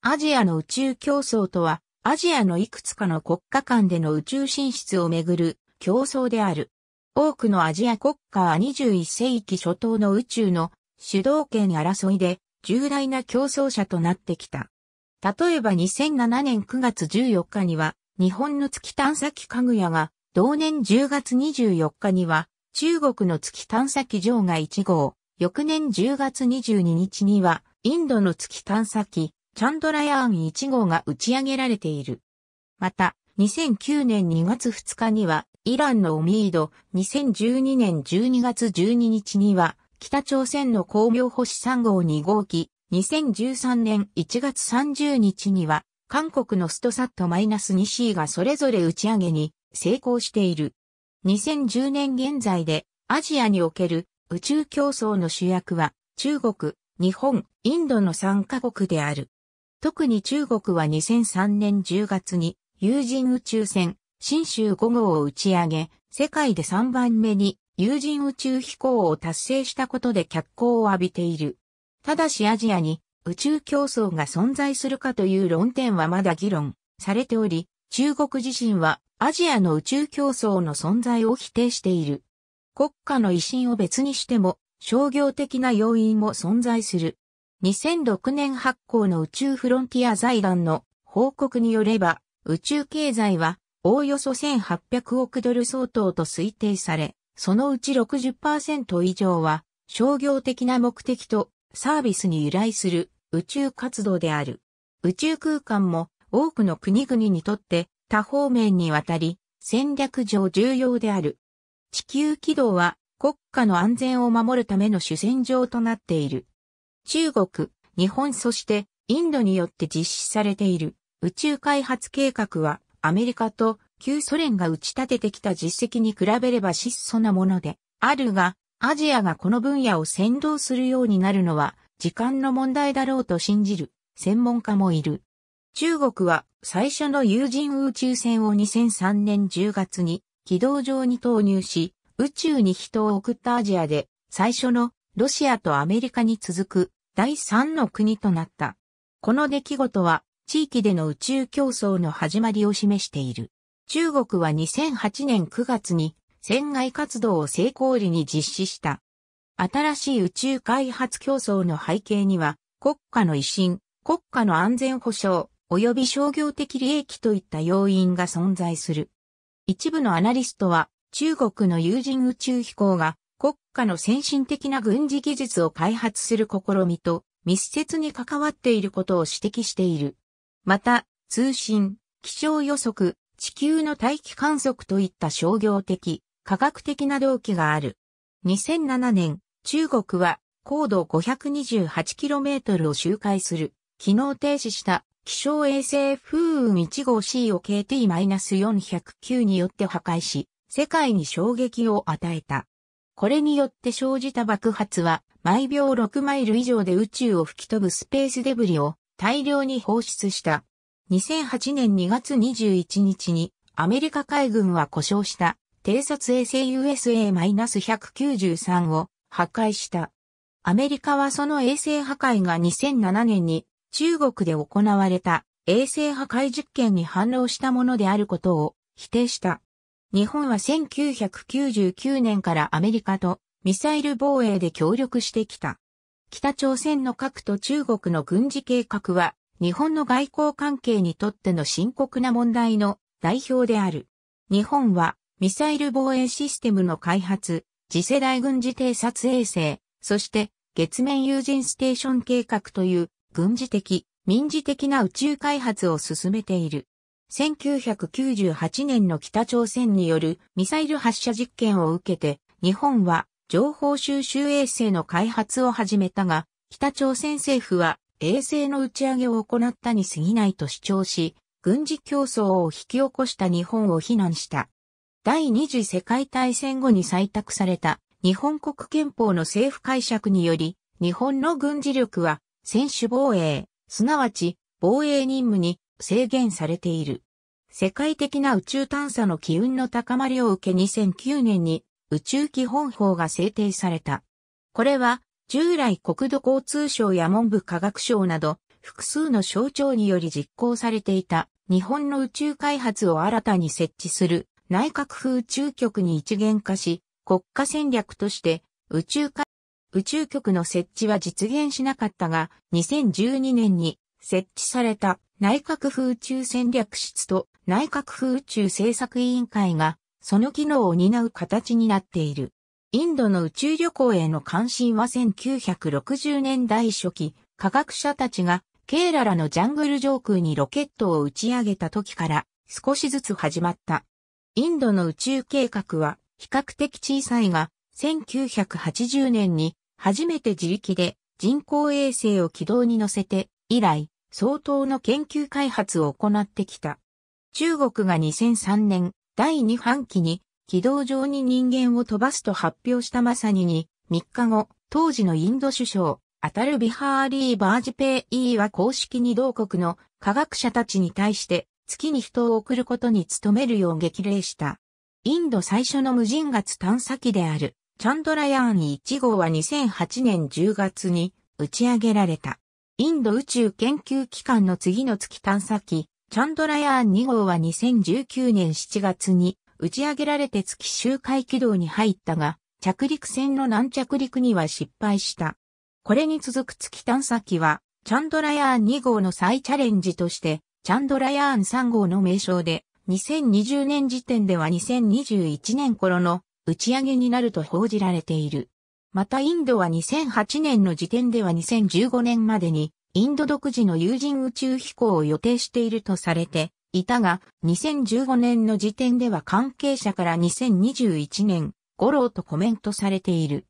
アジアの宇宙競争とは、アジアのいくつかの国家間での宇宙進出をめぐる競争である。多くのアジア国家は21世紀初頭の宇宙の主導権争いで重大な競争者となってきた。例えば2007年9月14日には日本の月探査機かぐやが同年10月24日には中国の月探査機場が1号、翌年10月22日にはインドの月探査機チャンドラヤーン1号が打ち上げられている。また、2009年2月2日には、イランのオミード、2012年12月12日には、北朝鮮の工業星3号2号機、2013年1月30日には、韓国のストサット -2C がそれぞれ打ち上げに成功している。2010年現在でアジアにおける宇宙競争の主役は中国、日本、インドの3カ国である。特に中国は2003年10月に有人宇宙船、新州5号を打ち上げ、世界で3番目に有人宇宙飛行を達成したことで脚光を浴びている。ただしアジアに宇宙競争が存在するかという論点はまだ議論されており、中国自身はアジアの宇宙競争の存在を否定している。国家の威信を別にしても商業的な要因も存在する。2006年発行の宇宙フロンティア財団の報告によれば、宇宙経済はおおよそ1800億ドル相当と推定され、そのうち60%以上は商業的な目的とサービスに由来する宇宙活動である。宇宙空間も多くの国々にとって多方面にわたり戦略上重要である。地球軌道は国家の安全を守るための主戦場となっている。中国、日本そしてインドによって実施されている宇宙開発計画はアメリカと旧ソ連が打ち立ててきた実績に比べれば質素なものであるが、アジアがこの分野を先導するようになるのは時間の問題だろうと信じる専門家もいる。中国は最初の有人宇宙船を2003年10月に軌道上に投入し、宇宙に人を送ったアジアで最初のロシアとアメリカに続く第3の国となった。この出来事は地域での宇宙競争の始まりを示している。中国は2008年9月に船外活動を成功裏に実施した。新しい宇宙開発競争の背景には国家の威信、国家の安全保障、及び商業的利益といった要因が存在する。一部のアナリストは中国の有人宇宙飛行が国家の先進的な軍事技術を開発する試みと密接に関わっていることを指摘している。また、通信、気象予測、地球の大気観測といった商業的、科学的な動機がある。2007年、中国は高度 528km を周回する、機能停止した気象衛星風雲1号 C を KT-409 によって破壊し、世界に衝撃を与えた。これによって生じた爆発は、毎秒6マイル以上で宇宙を吹き飛ぶスペースデブリを大量に放出した。2008年2月21日に、アメリカ海軍は故障した偵察衛星 USA-193 を破壊した。アメリカはその衛星破壊が2007年に中国で行われた衛星破壊実験に反応したものであることを否定した。日本は1999年からアメリカとミサイル防衛で協力してきた。北朝鮮の核と中国の軍事計画は日本の外交関係にとっての深刻な問題の代表である。日本はミサイル防衛システムの開発、次世代軍事偵察衛星、そして月面有人ステーション計画という軍事的、民事的な宇宙開発を進めている。1998年の北朝鮮によるミサイル発射実験を受けて、日本は情報収集衛星の開発を始めたが、北朝鮮政府は衛星の打ち上げを行ったに過ぎないと主張し、軍事競争を引き起こした日本を非難した。第二次世界大戦後に採択された日本国憲法の政府解釈により、日本の軍事力は専守防衛、すなわち防衛任務に制限されている。世界的な宇宙探査の機運の高まりを受け2009年に宇宙基本法が制定された。これは従来国土交通省や文部科学省など複数の省庁により実行されていた日本の宇宙開発を新たに設置する内閣府宇宙局に一元化し国家戦略として宇宙開宇宙局の設置は実現しなかったが2012年に設置された。内閣府宇宙戦略室と内閣府宇宙政策委員会がその機能を担う形になっている。インドの宇宙旅行への関心は1960年代初期、科学者たちがケーララのジャングル上空にロケットを打ち上げた時から少しずつ始まった。インドの宇宙計画は比較的小さいが、1980年に初めて自力で人工衛星を軌道に乗せて以来、相当の研究開発を行ってきた。中国が2003年第2半期に軌道上に人間を飛ばすと発表したまさにに3日後、当時のインド首相、アタルビハーリー・バージペイーは公式に同国の科学者たちに対して月に人を送ることに努めるよう激励した。インド最初の無人月探査機であるチャンドラヤーン1号は2008年10月に打ち上げられた。インド宇宙研究機関の次の月探査機、チャンドラヤーン2号は2019年7月に打ち上げられて月周回軌道に入ったが、着陸船の軟着陸には失敗した。これに続く月探査機は、チャンドラヤーン2号の再チャレンジとして、チャンドラヤーン3号の名称で、2020年時点では2021年頃の打ち上げになると報じられている。またインドは2008年の時点では2015年までに、インド独自の有人宇宙飛行を予定しているとされていたが、2015年の時点では関係者から2021年頃とコメントされている。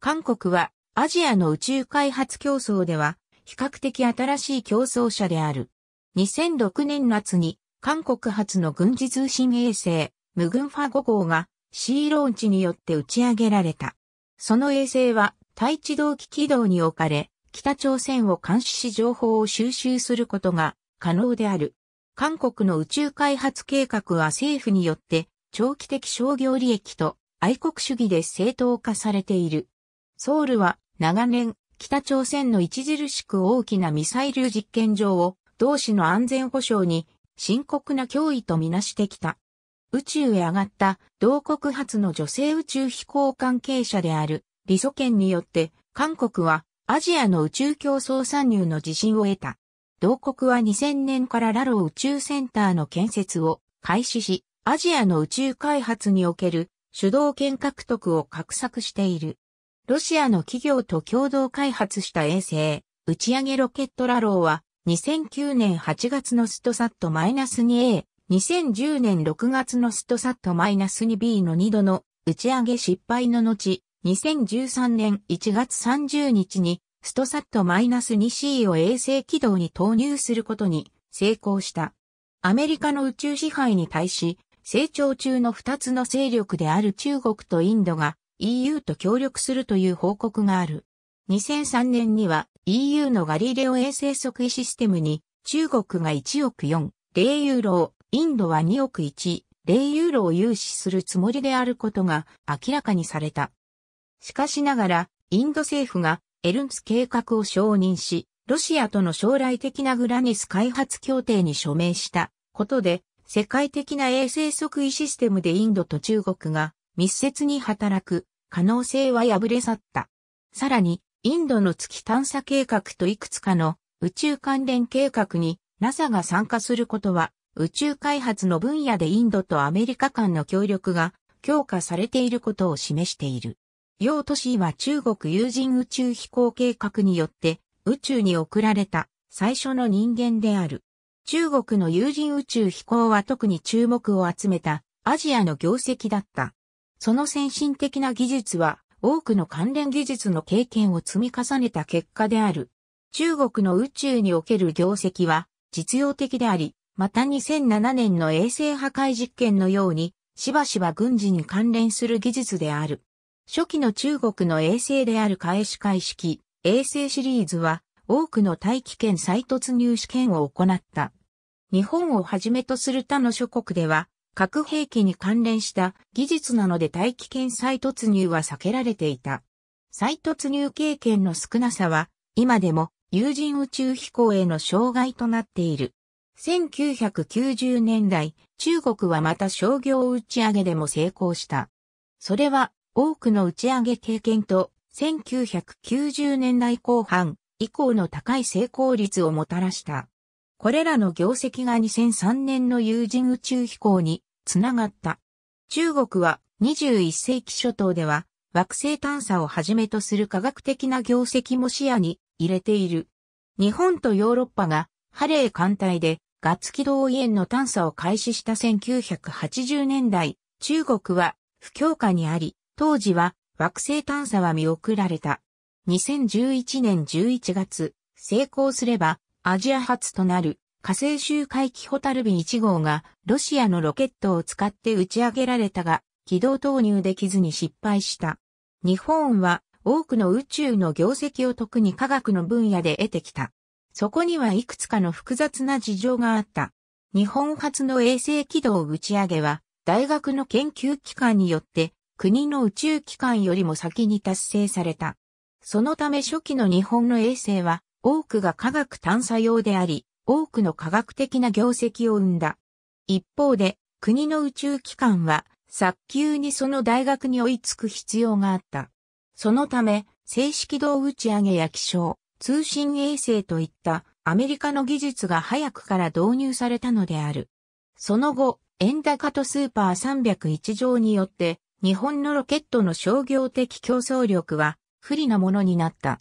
韓国はアジアの宇宙開発競争では比較的新しい競争者である。2006年夏に韓国発の軍事通信衛星無軍ファ5号がシーローンチによって打ち上げられた。その衛星は対地動機軌道に置かれ、北朝鮮を監視し情報を収集することが可能である。韓国の宇宙開発計画は政府によって長期的商業利益と愛国主義で正当化されている。ソウルは長年北朝鮮の著しく大きなミサイル実験場を同市の安全保障に深刻な脅威とみなしてきた。宇宙へ上がった同国初の女性宇宙飛行関係者である李祖賢によって韓国はアジアの宇宙競争参入の自信を得た。同国は2000年からラロ宇宙センターの建設を開始し、アジアの宇宙開発における主導権獲得を画策している。ロシアの企業と共同開発した衛星、打ち上げロケットラローは2009年8月のストサット -2A 2010年6月のストサット -2B の2度の打ち上げ失敗の後、2013年1月30日にストサット -2C を衛星軌道に投入することに成功した。アメリカの宇宙支配に対し、成長中の2つの勢力である中国とインドが EU と協力するという報告がある。2003年には EU のガリレオ衛星測位システムに中国が1億4、0ユーロをインドは2億1、0ユーロを融資するつもりであることが明らかにされた。しかしながら、インド政府がエルンス計画を承認し、ロシアとの将来的なグラニス開発協定に署名したことで、世界的な衛星測位システムでインドと中国が密接に働く可能性は破れ去った。さらに、インドの月探査計画といくつかの宇宙関連計画に NASA が参加することは宇宙開発の分野でインドとアメリカ間の協力が強化されていることを示している。用都市は中国有人宇宙飛行計画によって宇宙に送られた最初の人間である。中国の有人宇宙飛行は特に注目を集めたアジアの業績だった。その先進的な技術は多くの関連技術の経験を積み重ねた結果である。中国の宇宙における業績は実用的であり、また2007年の衛星破壊実験のように、しばしば軍事に関連する技術である。初期の中国の衛星である返し開式、衛星シリーズは、多くの大気圏再突入試験を行った。日本をはじめとする他の諸国では、核兵器に関連した技術なので大気圏再突入は避けられていた。再突入経験の少なさは、今でも有人宇宙飛行への障害となっている。1990年代、中国はまた商業打ち上げでも成功した。それは多くの打ち上げ経験と1990年代後半以降の高い成功率をもたらした。これらの業績が2003年の有人宇宙飛行につながった。中国は21世紀初頭では惑星探査をはじめとする科学的な業績も視野に入れている。日本とヨーロッパがハレー艦隊でガッツ軌道園の探査を開始した1980年代、中国は不況下にあり、当時は惑星探査は見送られた。2011年11月、成功すればアジア初となる火星周回機ホタルビ1号がロシアのロケットを使って打ち上げられたが、軌道投入できずに失敗した。日本は多くの宇宙の業績を特に科学の分野で得てきた。そこにはいくつかの複雑な事情があった。日本初の衛星軌道打ち上げは、大学の研究機関によって、国の宇宙機関よりも先に達成された。そのため初期の日本の衛星は、多くが科学探査用であり、多くの科学的な業績を生んだ。一方で、国の宇宙機関は、早急にその大学に追いつく必要があった。そのため、静止軌道打ち上げや気象、通信衛星といったアメリカの技術が早くから導入されたのである。その後、円高とスーパー301条によって、日本のロケットの商業的競争力は不利なものになった。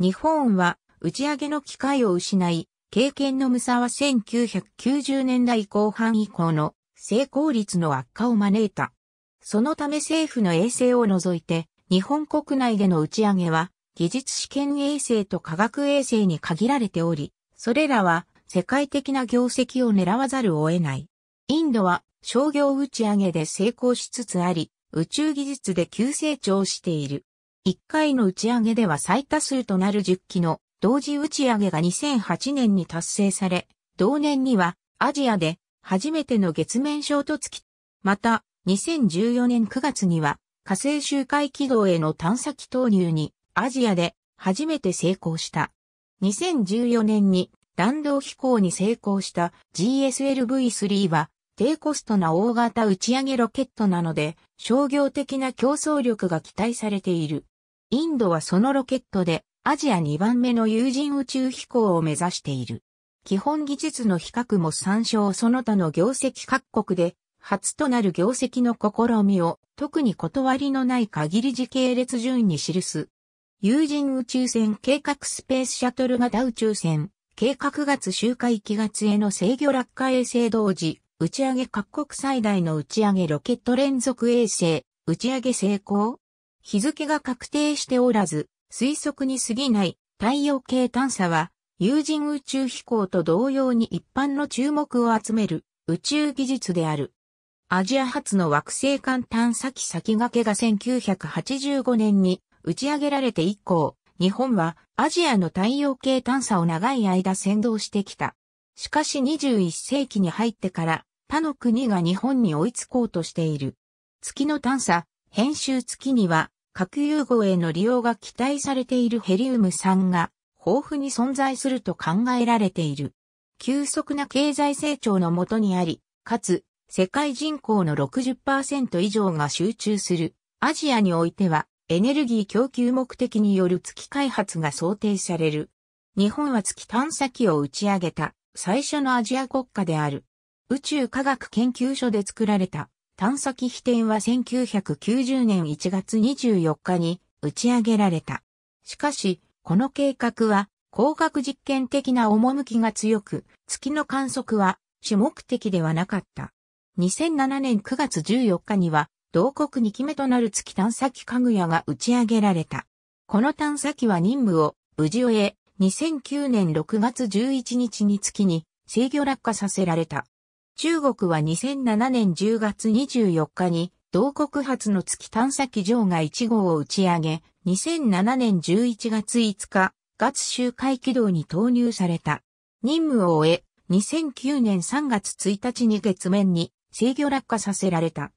日本は打ち上げの機会を失い、経験の無差は1990年代後半以降の成功率の悪化を招いた。そのため政府の衛星を除いて、日本国内での打ち上げは技術試験衛星と科学衛星に限られており、それらは世界的な業績を狙わざるを得ない。インドは商業打ち上げで成功しつつあり、宇宙技術で急成長している。1回の打ち上げでは最多数となる10機の同時打ち上げが2008年に達成され、同年にはアジアで初めての月面衝突機。また、2014年9月には火星周回軌道への探査機投入にアジアで初めて成功した。2014年に弾道飛行に成功した GSLV-3 は低コストな大型打ち上げロケットなので商業的な競争力が期待されている。インドはそのロケットでアジア2番目の有人宇宙飛行を目指している。基本技術の比較も参照その他の業績各国で初となる業績の試みを特に断りのない限り時系列順に記す有人宇宙船計画スペースシャトル型宇宙船、計画月周回期月への制御落下衛星同時、打ち上げ各国最大の打ち上げロケット連続衛星、打ち上げ成功日付が確定しておらず、推測に過ぎない太陽系探査は、有人宇宙飛行と同様に一般の注目を集める宇宙技術である。アジア初の惑星間探査機先駆けが1985年に打ち上げられて以降、日本はアジアの太陽系探査を長い間先導してきた。しかし21世紀に入ってから他の国が日本に追いつこうとしている。月の探査、編集月には核融合への利用が期待されているヘリウム酸が豊富に存在すると考えられている。急速な経済成長のもとにあり、かつ世界人口の60%以上が集中するアジアにおいてはエネルギー供給目的による月開発が想定される。日本は月探査機を打ち上げた最初のアジア国家である。宇宙科学研究所で作られた探査機飛天は1990年1月24日に打ち上げられた。しかし、この計画は工学実験的な趣が強く、月の観測は主目的ではなかった。2007年9月14日には同国2機目となる月探査機かぐやが打ち上げられた。この探査機は任務を無事終え、2009年6月11日に月に制御落下させられた。中国は2007年10月24日に同国発の月探査機場外1号を打ち上げ、2007年11月5日、月周回軌道に投入された。任務を終え、2009年3月1日に月面に制御落下させられた。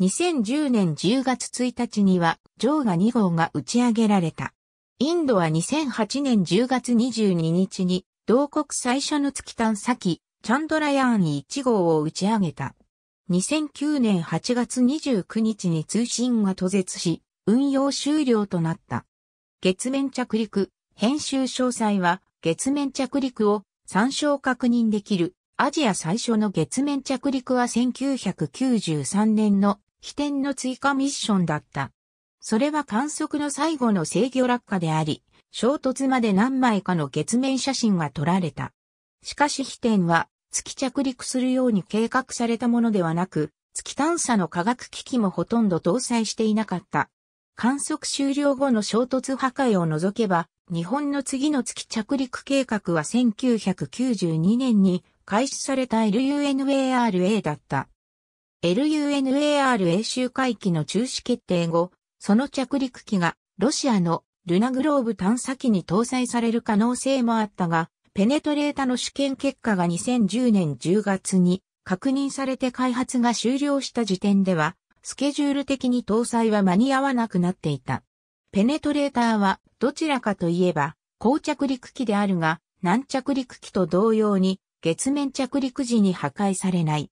2010年10月1日には、ジョーガ2号が打ち上げられた。インドは2008年10月22日に、同国最初の月探査機、チャンドラヤーン1号を打ち上げた。2009年8月29日に通信が途絶し、運用終了となった。月面着陸、編集詳細は、月面着陸を参照確認できるアジア最初の月面着陸は1993年の飛天の追加ミッションだった。それは観測の最後の制御落下であり、衝突まで何枚かの月面写真が撮られた。しかし飛天は月着陸するように計画されたものではなく、月探査の科学機器もほとんど搭載していなかった。観測終了後の衝突破壊を除けば、日本の次の月着陸計画は1992年に開始された LUNARA だった。LUNAR 演習会期の中止決定後、その着陸機がロシアのルナグローブ探査機に搭載される可能性もあったが、ペネトレータの試験結果が2010年10月に確認されて開発が終了した時点では、スケジュール的に搭載は間に合わなくなっていた。ペネトレーターはどちらかといえば、高着陸機であるが、軟着陸機と同様に月面着陸時に破壊されない。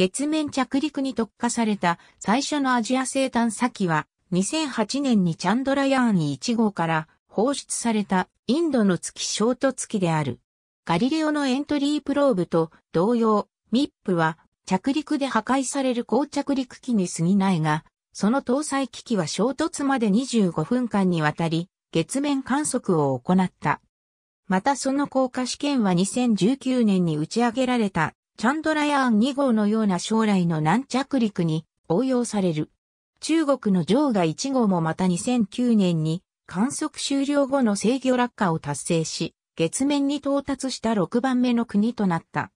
月面着陸に特化された最初のアジア生探査機は、2008年にチャンドラヤーン1号から放出されたインドの月衝突機である。ガリレオのエントリープローブと同様、MIP は着陸で破壊される高着陸機に過ぎないが、その搭載機器は衝突まで25分間にわたり、月面観測を行った。またその降下試験は2019年に打ち上げられたチャンドラヤーン2号のような将来の軟着陸に応用される。中国のジョーガ1号もまた2009年に観測終了後の制御落下を達成し、月面に到達した6番目の国となった。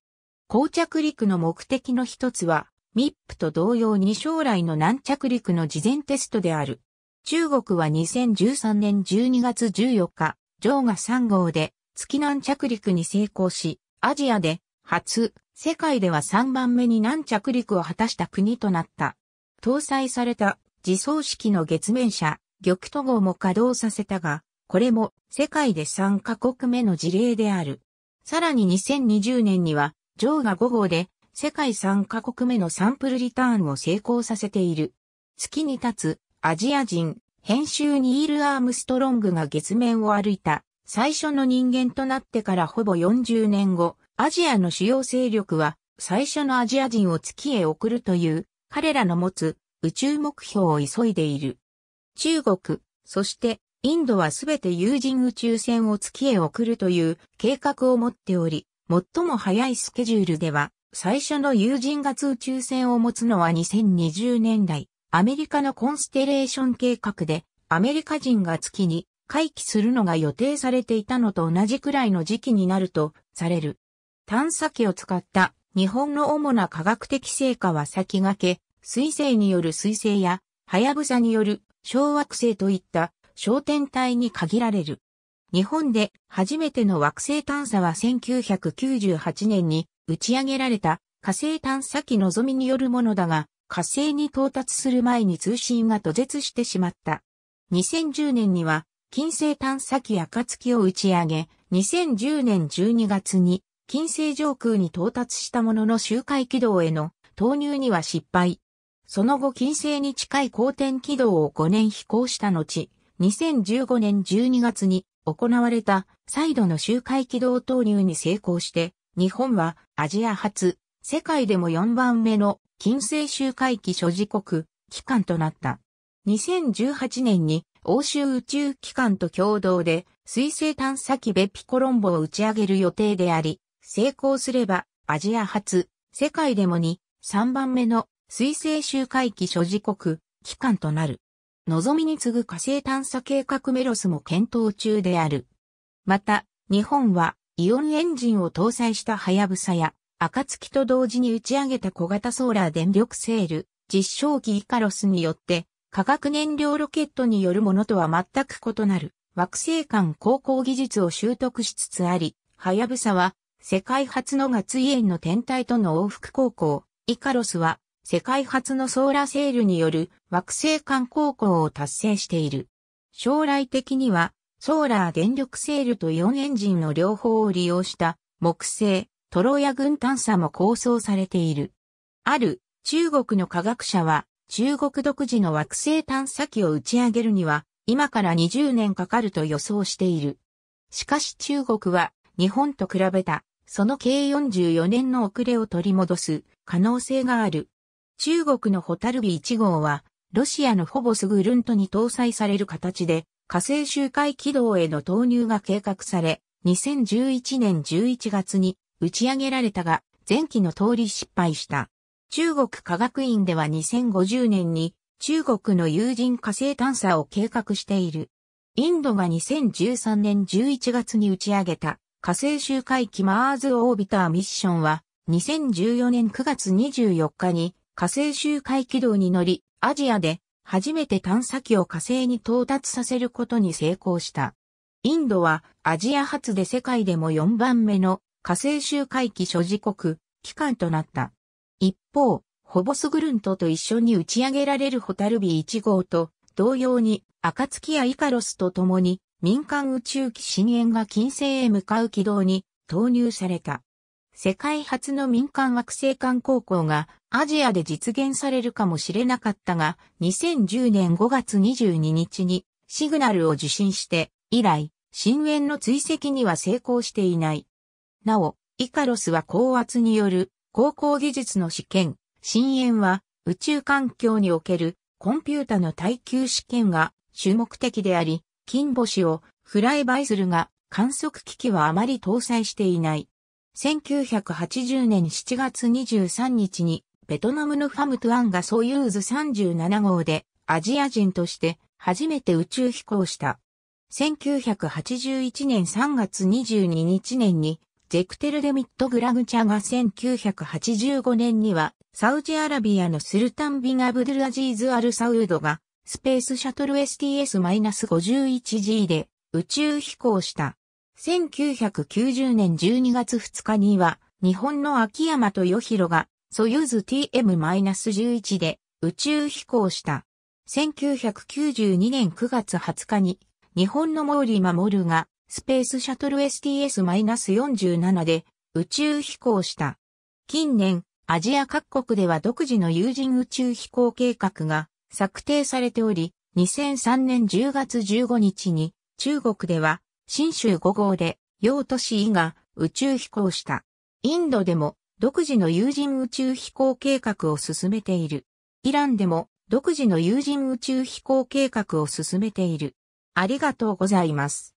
降着陸の目的の一つは、MIP と同様に将来の軟着陸の事前テストである。中国は2013年12月14日、ジョーガ3号で月南着陸に成功し、アジアで初世界では3番目に難着陸を果たした国となった。搭載された自走式の月面車、玉都号も稼働させたが、これも世界で3カ国目の事例である。さらに2020年には、ジョーが5号で世界3カ国目のサンプルリターンを成功させている。月に立つアジア人、編集ニール・アームストロングが月面を歩いた最初の人間となってからほぼ40年後、アジアの主要勢力は最初のアジア人を月へ送るという彼らの持つ宇宙目標を急いでいる。中国、そしてインドはすべて有人宇宙船を月へ送るという計画を持っており、最も早いスケジュールでは最初の有人月宇宙船を持つのは2020年代、アメリカのコンステレーション計画でアメリカ人が月に回帰するのが予定されていたのと同じくらいの時期になるとされる。探査機を使った日本の主な科学的成果は先駆け、水星による水星や、はやぶさによる小惑星といった小天体に限られる。日本で初めての惑星探査は1998年に打ち上げられた火星探査機のぞみによるものだが、火星に到達する前に通信が途絶してしまった。2010年には金星探査機暁を打ち上げ、2010年12月に金星上空に到達したものの周回軌道への投入には失敗。その後金星に近い公転軌道を5年飛行した後、2015年12月に行われた再度の周回軌道投入に成功して、日本はアジア初、世界でも4番目の金星周回期所持国、機関となった。2018年に欧州宇宙機関と共同で水星探査機ベピコロンボを打ち上げる予定であり、成功すれば、アジア初、世界でも2、3番目の水星周回期所持国、期間となる。望みに次ぐ火星探査計画メロスも検討中である。また、日本はイオンエンジンを搭載したハヤブサや、暁と同時に打ち上げた小型ソーラー電力セール、実証機イカロスによって、化学燃料ロケットによるものとは全く異なる、惑星間航行技術を習得しつつあり、ハヤブサは世界初の月ンの天体との往復航行、イカロスは、世界初のソーラセールによる惑星間航行を達成している。将来的には、ソーラー電力セールとイオンエンジンの両方を利用した木星、トロヤ軍探査も構想されている。ある中国の科学者は中国独自の惑星探査機を打ち上げるには今から20年かかると予想している。しかし中国は日本と比べたその計44年の遅れを取り戻す可能性がある。中国のホタルビ1号は、ロシアのフォボスグルントに搭載される形で、火星周回軌道への投入が計画され、2011年11月に打ち上げられたが、前期の通り失敗した。中国科学院では2050年に中国の有人火星探査を計画している。インドが2013年11月に打ち上げた火星周回機マーズオービターミッションは、2014年9月24日に火星周回軌道に乗り、アジアで初めて探査機を火星に到達させることに成功した。インドはアジア初で世界でも4番目の火星周回機所持国、機関となった。一方、ホボスグルントと一緒に打ち上げられるホタルビ1号と同様に、暁やイカロスと共に民間宇宙機深淵が金星へ向かう軌道に投入された。世界初の民間惑星間航行がアジアで実現されるかもしれなかったが、2010年5月22日にシグナルを受信して以来、深淵の追跡には成功していない。なお、イカロスは高圧による航行技術の試験、深淵は宇宙環境におけるコンピュータの耐久試験が主目的であり、金星をフライバイするが、観測機器はあまり搭載していない。1980年7月23日に、ベトナムのファムトゥアンがソユーズ37号で、アジア人として初めて宇宙飛行した。1981年3月22日年に、ゼクテル・デミット・グラグチャが1985年には、サウジアラビアのスルタン・ビン・アブドゥルアジーズ・アル・サウードが、スペースシャトル STS-51G で宇宙飛行した。1990年12月2日には、日本の秋山と与広が、ソユーズ TM-11 で宇宙飛行した。1992年9月20日に、日本のモーマモ守が、スペースシャトル STS-47 で宇宙飛行した。近年、アジア各国では独自の有人宇宙飛行計画が策定されており、2003年10月15日に中国では新州5号で用都市が宇宙飛行した。インドでも独自の有人宇宙飛行計画を進めている。イランでも独自の有人宇宙飛行計画を進めている。ありがとうございます。